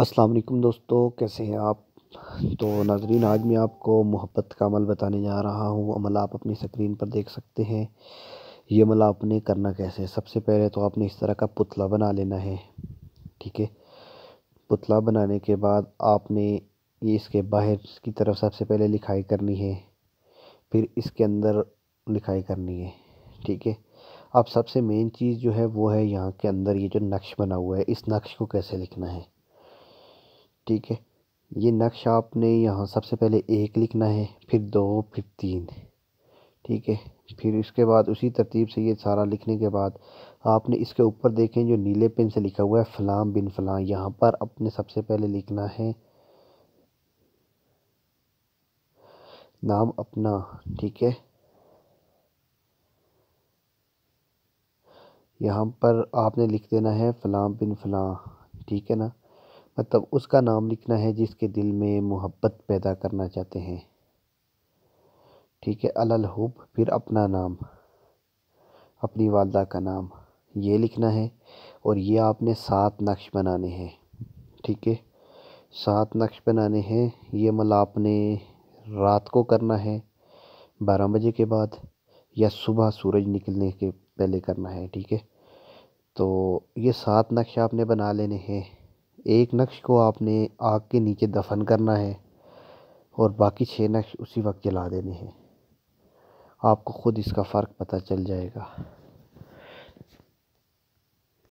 अस्सलाम वालेकुम दोस्तों कैसे हैं आप तो नाजरीन आज मैं आपको मोहब्बत का अमल बताने जा रहा हूँ अमल आप अपनी स्क्रीन पर देख सकते हैं ये अमल आपने करना कैसे है सबसे पहले तो आपने इस तरह का पुतला बना लेना है ठीक है पुतला बनाने के बाद आपने ये इसके बाहर की तरफ सबसे पहले लिखाई करनी है फिर इसके अंदर लिखाई करनी है ठीक है अब सबसे मेन चीज़ जो है वो है यहाँ के अंदर ये जो नक्श बना हुआ है इस नक्श को कैसे लिखना है ठीक है ये नक्शा आपने यहाँ सबसे पहले एक लिखना है फिर दो फिर तीन ठीक है फिर इसके बाद उसी तरतीब से ये सारा लिखने के बाद आपने इसके ऊपर देखें जो नीले पेन से लिखा हुआ है फ़लाम बिन फ़लाँ यहाँ पर अपने सबसे पहले लिखना है नाम अपना ठीक है यहाँ पर आपने लिख देना है फ़लाम बिन फ़लाँ ठीक है ना मतलब उसका नाम लिखना है जिसके दिल में मोहब्बत पैदा करना चाहते हैं ठीक है अलल हुब फिर अपना नाम अपनी वालदा का नाम ये लिखना है और ये आपने सात नक्श बनाने हैं ठीक है सात नक्श बनाने हैं ये मतलब आपने रात को करना है बारह बजे के बाद या सुबह सूरज निकलने के पहले करना है ठीक है तो ये सात नक्शे आपने बना लेने हैं एक नक्श को आपने आग के नीचे दफन करना है और बाकी छः नक्श उसी वक्त जला देने हैं आपको ख़ुद इसका फ़र्क पता चल जाएगा